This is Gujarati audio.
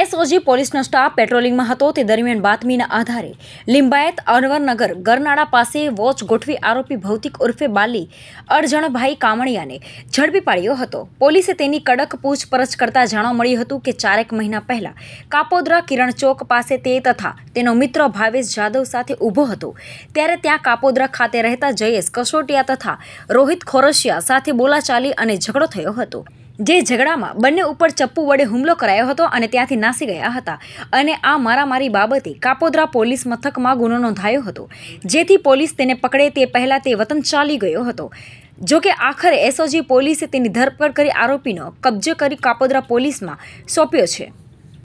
એસઓજી પોલીસનો સ્ટાફ પેટ્રોલિંગમાં હતો તે દરમિયાન બાતમીના આધારે લિંબાયત અનવરનગર ગરનાળા પાસે વોચ ગોઠવી આરોપી ભૌતિક ઉર્ફે બાલી અડજણભાઈ કામણિયાને ઝડપી પાડ્યો હતો પોલીસે તેની કડક પૂછપરછ કરતાં જાણવા મળ્યું હતું કે ચારેક મહિના પહેલાં કાપોદ્રા કિરણ ચોક પાસે તે તથા તેનો મિત્ર ભાવેશ જાદવ સાથે ઊભો હતો ત્યારે ત્યાં કાપોદ્રા ખાતે રહેતા જયેશ કસોટિયા તથા રોહિત ખોરશિયા સાથે બોલાચાલી અને ઝઘડો થયો હતો જે ઝઘડામાં બંને ઉપર ચપ્પુ વડે હુમલો કરાયો હતો અને ત્યાંથી નાસી ગયા હતા અને આ મારામારી બાબતે કાપોદ્રા પોલીસ મથકમાં ગુનો નોંધાયો હતો જેથી પોલીસ તેને પકડે તે પહેલાં તે વતન ચાલી ગયો હતો જોકે આખરે એસઓજી પોલીસે તેની ધરપકડ કરી આરોપીનો કબજો કરી કાપોદ્રા પોલીસમાં સોંપ્યો છે